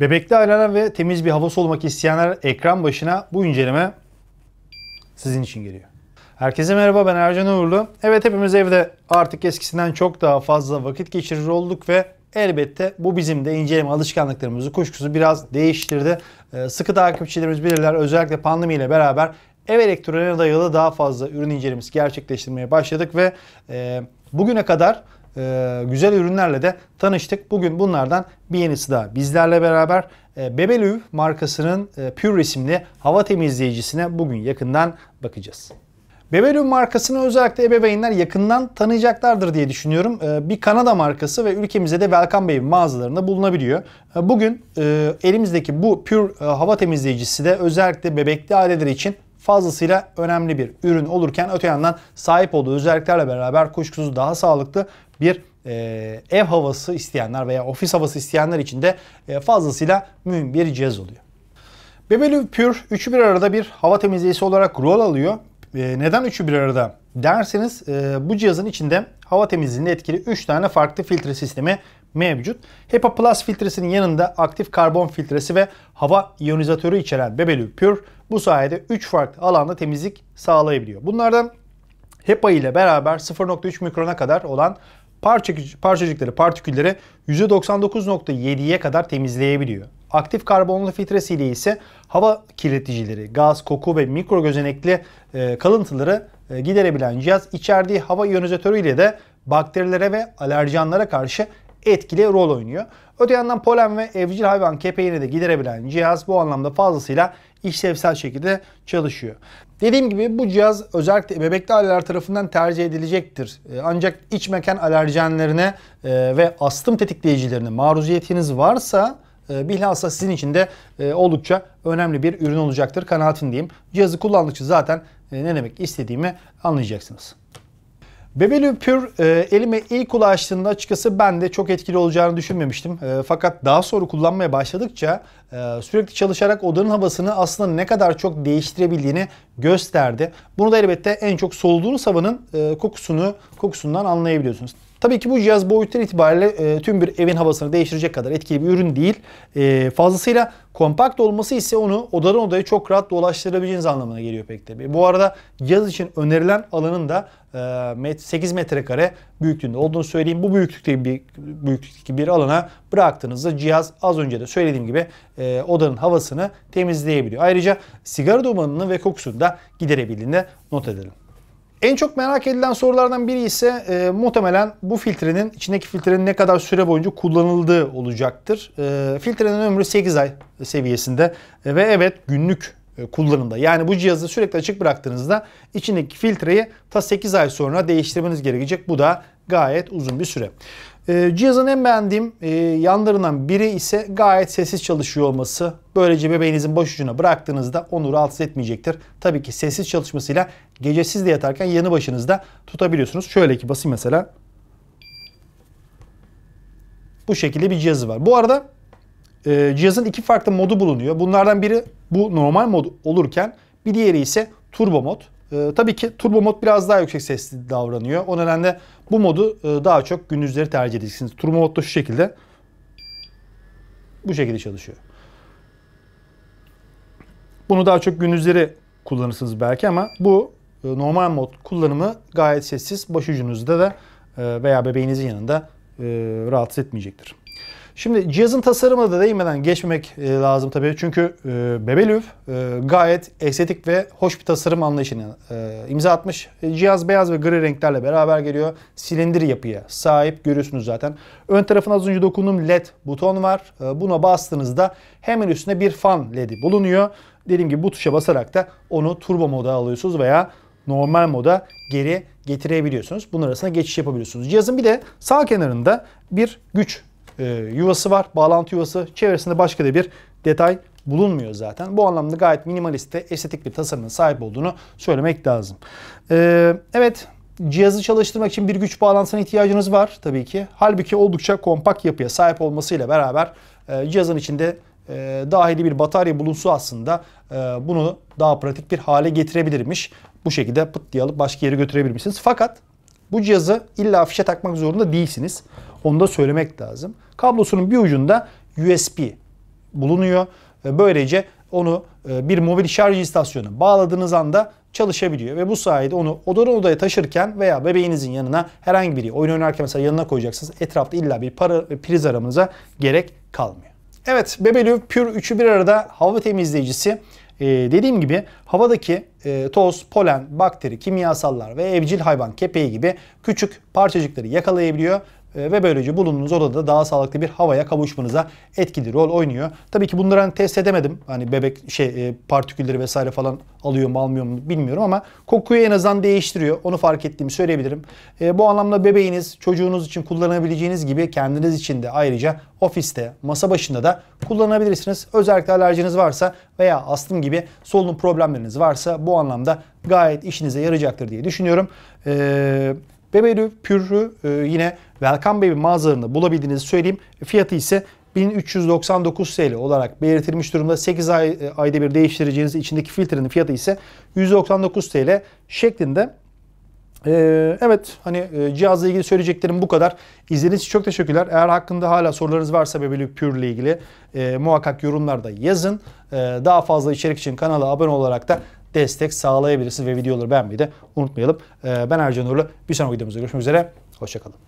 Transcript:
Bebekli aileler ve temiz bir havası olmak isteyenler ekran başına bu inceleme sizin için geliyor. Herkese merhaba ben Ercan Uğurlu. Evet hepimiz evde artık eskisinden çok daha fazla vakit geçirir olduk ve elbette bu bizim de inceleme alışkanlıklarımızı kuşkusu biraz değiştirdi. Ee, sıkı takipçilerimiz bilirler özellikle pandemiyle beraber ev elektroniğine dayalı daha fazla ürün incelemesi gerçekleştirmeye başladık ve e, bugüne kadar e, güzel ürünlerle de tanıştık. Bugün bunlardan bir yenisi daha bizlerle beraber. E, Bebelüv markasının e, Pure isimli hava temizleyicisine bugün yakından bakacağız. Bebelü markasını özellikle ebeveynler yakından tanıyacaklardır diye düşünüyorum. Ee, bir Kanada markası ve ülkemizde de Welcome Baby mağazalarında bulunabiliyor. Bugün e, elimizdeki bu Pure e, hava temizleyicisi de özellikle bebekli aileler için fazlasıyla önemli bir ürün olurken öte yandan sahip olduğu özelliklerle beraber kuşkusuz daha sağlıklı bir e, ev havası isteyenler veya ofis havası isteyenler için de e, fazlasıyla mühim bir cihaz oluyor. Bebelü Pure üçü bir arada bir hava temizleyicisi olarak rol alıyor. E, neden üçü bir arada derseniz e, bu cihazın içinde hava temizliğinde etkili 3 tane farklı filtre sistemi mevcut. HEPA Plus filtresinin yanında aktif karbon filtresi ve hava iyonizatörü içeren Bebelü Pure bu sayede 3 farklı alanda temizlik sağlayabiliyor. Bunlardan HEPA ile beraber 0.3 mikrona kadar olan parçacıkları, partikülleri %99.7'ye kadar temizleyebiliyor. Aktif karbonlu filtresi ile ise hava kirleticileri, gaz, koku ve mikro gözenekli e, kalıntıları e, giderebilen cihaz içerdiği hava iyonizatörü ile de bakterilere ve alerjanlara karşı etkili rol oynuyor. Öte yandan polen ve evcil hayvan kepeğini de giderebilen cihaz bu anlamda fazlasıyla işlevsel şekilde çalışıyor. Dediğim gibi bu cihaz özellikle bebekli aileler tarafından tercih edilecektir. E, ancak iç mekan alerjenlerine e, ve astım tetikleyicilerine maruziyetiniz varsa e, bilhassa sizin için de oldukça önemli bir ürün olacaktır kanaatindeyim. Cihazı kullandıkça zaten ne demek istediğimi anlayacaksınız. Bebelü Pür e, elime ilk ulaştığında açıkçası ben de çok etkili olacağını düşünmemiştim. E, fakat daha sonra kullanmaya başladıkça e, sürekli çalışarak odanın havasını aslında ne kadar çok değiştirebildiğini gösterdi. Bunu da elbette en çok soluduğunuz havanın e, kokusunu kokusundan anlayabiliyorsunuz. Tabii ki bu cihaz boyutları itibariyle e, tüm bir evin havasını değiştirecek kadar etkili bir ürün değil. E, fazlasıyla kompakt olması ise onu odadan odaya çok rahat dolaştırabileceğiniz anlamına geliyor pek tabii. Bu arada cihaz için önerilen alanın da 8 e, metrekare büyüklüğünde olduğunu söyleyeyim. Bu büyüklükte bir büyüklükteki bir alana bıraktığınızda cihaz az önce de söylediğim gibi e, odanın havasını temizleyebiliyor. Ayrıca sigara dumanını ve kokusunu da giderebildiğinde not edelim. En çok merak edilen sorulardan biri ise e, muhtemelen bu filtrenin içindeki filtrenin ne kadar süre boyunca kullanıldığı olacaktır. E, filtrenin ömrü 8 ay seviyesinde e, ve evet günlük e, kullanımda. Yani bu cihazı sürekli açık bıraktığınızda içindeki filtreyi ta 8 ay sonra değiştirmeniz gerekecek. Bu da gayet uzun bir süre. Ee, cihazın en beğendiğim e, yanlarından biri ise gayet sessiz çalışıyor olması. Böylece bebeğinizin boş ucuna bıraktığınızda onu rahatsız etmeyecektir. Tabii ki sessiz çalışmasıyla gece siz de yatarken yanı başınızda tutabiliyorsunuz. Şöyle ki basayım mesela. Bu şekilde bir cihazı var. Bu arada e, cihazın iki farklı modu bulunuyor. Bunlardan biri bu normal mod olurken bir diğeri ise turbo mod. E, tabii ki turbo mod biraz daha yüksek sesli davranıyor. O nedenle bu modu e, daha çok gündüzleri tercih edeceksiniz. Turbo modda şu şekilde bu şekilde çalışıyor. Bunu daha çok gündüzleri kullanırsınız belki ama bu e, normal mod kullanımı gayet sessiz. Başucunuzda da e, veya bebeğinizin yanında e, rahatsız etmeyecektir. Şimdi cihazın tasarımı da değinmeden geçmemek e, lazım tabii. Çünkü e, Bebelüv e, gayet estetik ve hoş bir tasarım anlayışını imza atmış. Cihaz beyaz ve gri renklerle beraber geliyor. Silindir yapıya sahip görüyorsunuz zaten. Ön tarafın az önce dokunduğum led buton var. Buna bastığınızda hemen üstüne bir fan ledi bulunuyor. Dediğim gibi bu tuşa basarak da onu turbo moda alıyorsunuz veya normal moda geri getirebiliyorsunuz. Bunun arasında geçiş yapabiliyorsunuz. Cihazın bir de sağ kenarında bir güç e, yuvası var. Bağlantı yuvası. Çevresinde başka da bir detay bulunmuyor zaten. Bu anlamda gayet minimaliste estetik bir tasarımın sahip olduğunu söylemek lazım. Ee, evet cihazı çalıştırmak için bir güç bağlantısına ihtiyacınız var tabii ki. Halbuki oldukça kompakt yapıya sahip olmasıyla beraber e, cihazın içinde e, dahili bir batarya bulunsu aslında e, bunu daha pratik bir hale getirebilirmiş. Bu şekilde pıt diye alıp başka yere götürebilmişsiniz. Fakat bu cihazı illa afişe takmak zorunda değilsiniz. Onu da söylemek lazım. Kablosunun bir ucunda USB bulunuyor. Böylece onu e, bir mobil şarj istasyonu bağladığınız anda çalışabiliyor ve bu sayede onu odadan odaya taşırken veya bebeğinizin yanına herhangi biri oyun oynarken mesela yanına koyacaksınız. Etrafta illa bir para, priz aramanıza gerek kalmıyor. Evet Bebelü Pure 3'ü bir arada hava temizleyicisi e, dediğim gibi havadaki e, toz, polen, bakteri, kimyasallar ve evcil hayvan kepeği gibi küçük parçacıkları yakalayabiliyor ee, ve böylece bulunduğunuz odada daha sağlıklı bir havaya kavuşmanıza etkili rol oynuyor. Tabii ki bunları hani test edemedim. Hani bebek şey e, partikülleri vesaire falan alıyor mu almıyor mu bilmiyorum ama kokuyu en azından değiştiriyor. Onu fark ettiğimi söyleyebilirim. Ee, bu anlamda bebeğiniz çocuğunuz için kullanabileceğiniz gibi kendiniz için de ayrıca ofiste, masa başında da kullanabilirsiniz. Özellikle alerjiniz varsa veya astım gibi solunum problemleriniz varsa bu anlamda gayet işinize yarayacaktır diye düşünüyorum. Ee, Bebelü pürrü e, yine ve Erkan Baby mağazalarında bulabildiğinizi söyleyeyim. Fiyatı ise 1399 TL olarak belirtilmiş durumda. 8 ay, e, ayda bir değiştireceğiniz içindeki filtrenin fiyatı ise 199 TL şeklinde. Ee, evet hani e, cihazla ilgili söyleyeceklerim bu kadar. İzlediğiniz için çok teşekkürler. Eğer hakkında hala sorularınız varsa Bebeli Pure ile ilgili e, muhakkak yorumlarda yazın. E, daha fazla içerik için kanala abone olarak da destek sağlayabilirsiniz ve videoları beğenmeyi de unutmayalım. E, ben Ercan Uğurlu. Bir sonraki videomuzda görüşmek üzere. Hoşçakalın.